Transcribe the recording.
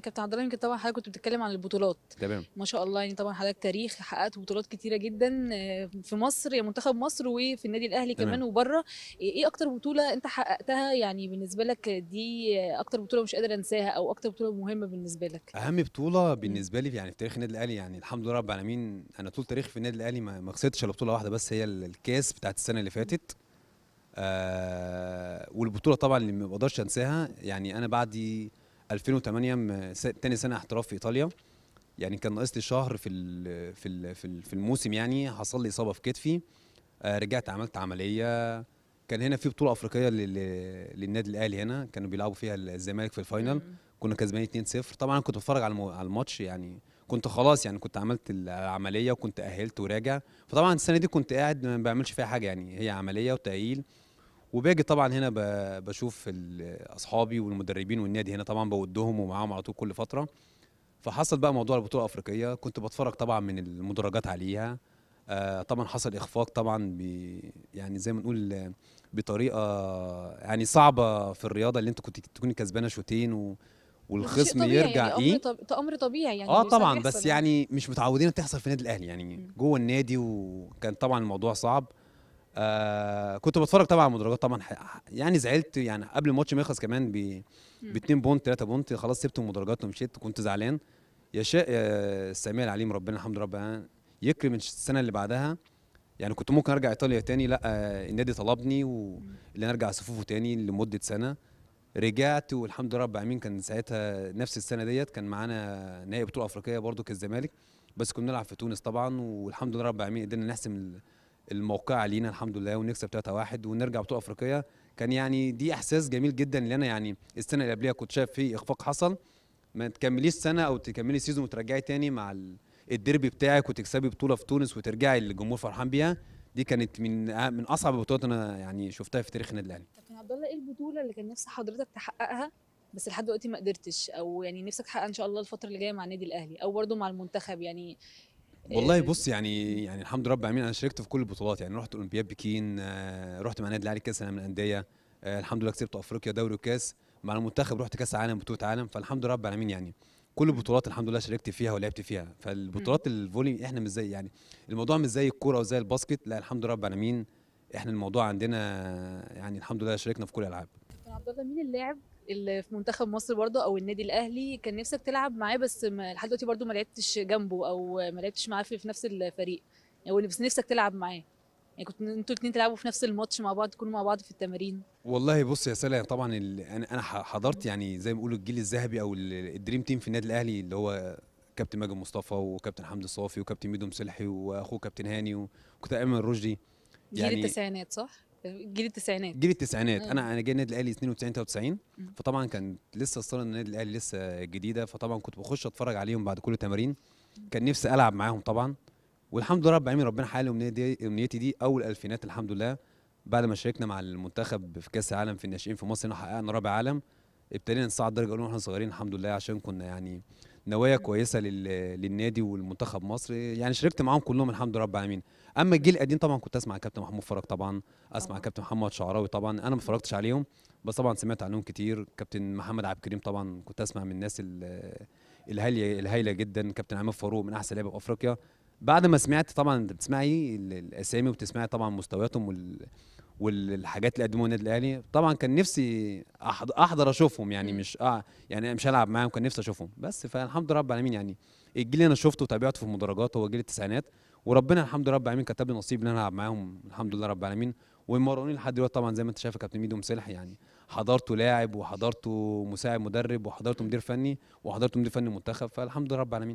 كابتن عبد الله يمكن طبعا حضرتك كنت بتتكلم عن البطولات تمام ما شاء الله يعني طبعا حضرتك تاريخ حققت بطولات كتيره جدا آه، في مصر يا منتخب مصر وفي النادي الاهلي تمام. كمان وبره إيه،, ايه اكتر بطوله انت حققتها يعني بالنسبه لك دي اكتر بطوله مش قادر انساها او اكتر بطوله مهمه بالنسبه لك اهم بطوله بالنسبه لي يعني في تاريخ النادي الاهلي يعني الحمد لله رب العالمين انا طول تاريخي في النادي الاهلي ما خسرتش الا بطوله واحده بس هي الكاس بتاعت السنه اللي فاتت آه والبطوله طبعا اللي ما بقدرش انساها يعني انا بعدي 2008 تاني سنه احتراف في ايطاليا يعني كان ناقص لي شهر في الـ في الـ في الموسم يعني حصل لي اصابه في كتفي آه، رجعت عملت عمليه كان هنا في بطوله افريقيه للنادي الاهلي هنا كانوا بيلعبوا فيها الزمالك في الفاينل كنا كسبانين 2-0 طبعا كنت بتفرج على الماتش يعني كنت خلاص يعني كنت عملت العمليه وكنت اهلت وراجع فطبعا السنه دي كنت قاعد ما بعملش فيها حاجه يعني هي عمليه وتاهيل وباجي طبعا هنا بشوف اصحابي والمدربين والنادي هنا طبعا بودهم ومعاهم على طول كل فتره فحصل بقى موضوع البطوله الافريقيه كنت بتفرج طبعا من المدرجات عليها آه، طبعا حصل اخفاق طبعا يعني زي ما نقول بطريقه يعني صعبه في الرياضه اللي انت كنت تكوني كسبانه شوتين و والخصم يرجع يعني ايه امر امر طبيعي يعني اه طبعا بس يعني. يعني مش متعودين تحصل في النادي الاهلي يعني جوه النادي وكان طبعا الموضوع صعب آه كنت بتفرج طبعا على المدرجات طبعا يعني زعلت يعني قبل الماتش ما يخلص كمان ب 2 بونت 3 بونت خلاص سبت المدرجات ومشيت كنت زعلان يا شاء يا السميع العليم ربنا الحمد لله ربنا يكرم السنه اللي بعدها يعني كنت ممكن ارجع ايطاليا تاني لا النادي طلبني واللي ارجع صفوفه تاني لمده سنه رجعت والحمد لله رب العالمين كان ساعتها نفس السنه ديت كان معانا نهائي بطوله افريقيه برضو كالزمالك بس كنا بنلعب في تونس طبعا والحمد لله رب العالمين قدرنا نحسم الموقعه لينا الحمد لله ونكسب 3-1 ونرجع بطوله افريقيه كان يعني دي احساس جميل جدا اللي انا يعني السنه اللي قبليها كنت شايف فيه اخفاق حصل ما تكمليش سنه او تكملي سيزون وترجعي تاني مع الديربي بتاعك وتكسبي بطوله في تونس وترجعي للجمهور فرحان بيها دي كانت من من اصعب البطولات انا يعني شفتها في تاريخ النادي الاهلي. كابتن عبد الله ايه البطوله اللي كان نفسي حضرتك تحققها بس لحد دلوقتي ما قدرتش او يعني نفسك تحققها ان شاء الله الفتره اللي جايه مع النادي الاهلي او برده مع المنتخب يعني والله آه. بص يعني يعني الحمد لله رب العالمين انا شاركت في كل البطولات يعني رحت اولمبياد بكين آه، رحت مع نادي الاهلي كاس العالم للانديه آه، الحمد لله كسبت افريقيا دوري وكاس مع المنتخب رحت كاس عالم بطوله عالم فالحمد لله رب العالمين يعني كل البطولات الحمد لله شاركت فيها ولعبت فيها فالبطولات الفولي احنا مش زي يعني الموضوع مش زي الكوره وزي الباسكت لا الحمد لله رب العالمين احنا الموضوع عندنا يعني الحمد لله شاركنا في كل الالعاب كابتن عبد الله مين اللاعب اللي في منتخب مصر برضه او النادي الاهلي كان نفسك تلعب معاه بس لحد دلوقتي برضه ما لعبتش جنبه او ما لعبتش معاه في نفس الفريق يعني بس نفسك تلعب معاه يعني كنت انتوا الاثنين تلعبوا في نفس الماتش مع بعض تكونوا مع بعض في التمارين والله بص يا سلا طبعا انا انا حضرت يعني زي ما بيقولوا الجيل الذهبي او الدريم تيم في النادي الاهلي اللي هو كابتن ماجد مصطفى وكابتن حمدي صافي وكابتن ميدو مصلحي واخوه كابتن هاني وكابتن ايمن رشدي يعني جيل التسعينات صح؟ جيل التسعينات جيل التسعينات انا انا جاي النادي الاهلي 92 93 فطبعا كان لسه اسطوره النادي الاهلي لسه جديده فطبعا كنت بخش اتفرج عليهم بعد كل تمارين كان نفسي العب معاهم طبعا والحمد لله رب العالمين ربنا حقق لي امنيتي دي امنيتي دي اول الفينات الحمد لله بعد ما شاركنا مع المنتخب في كاس العالم في الناشئين في مصر حققنا رابع عالم ابتدينا نصعد درجه اولى واحنا صغيرين الحمد لله عشان كنا يعني نوايا كويسه للنادي والمنتخب مصر يعني شاركت معاهم كلهم الحمد لله رب العالمين اما الجيل القديم طبعا كنت اسمع كابتن محمود فرج طبعا اسمع كابتن محمد شعراوي طبعا انا ما اتفرجتش عليهم بس طبعا سمعت عنهم كتير كابتن محمد عبد الكريم طبعا كنت اسمع من الناس الهايله الهايله جدا كابتن عماد فاروق من احسن لعيبه في افريقيا بعد ما سمعت طبعا انت بتسمعي الاسامي وبتسمعي طبعا مستوياتهم وال... والحاجات اللي قدموها النادي الاهلي طبعا كان نفسي احضر اشوفهم يعني مش آه يعني مش هلعب معاهم كان نفسي اشوفهم بس فالحمد لله رب العالمين يعني الجيل اللي انا شفته وتابعته في المدرجات هو جيل التسعينات وربنا الحمد لله رب العالمين كتب لي نصيب ان انا العب معاهم الحمد لله رب العالمين ومرونين لحد دلوقتي طبعا زي ما انت شايف كابتن ميدو مسلح يعني حضرته لاعب وحضرته مساعد مدرب وحضرته مدير فني وحضرته مدير فني منتخب فالحمد لله رب العالمين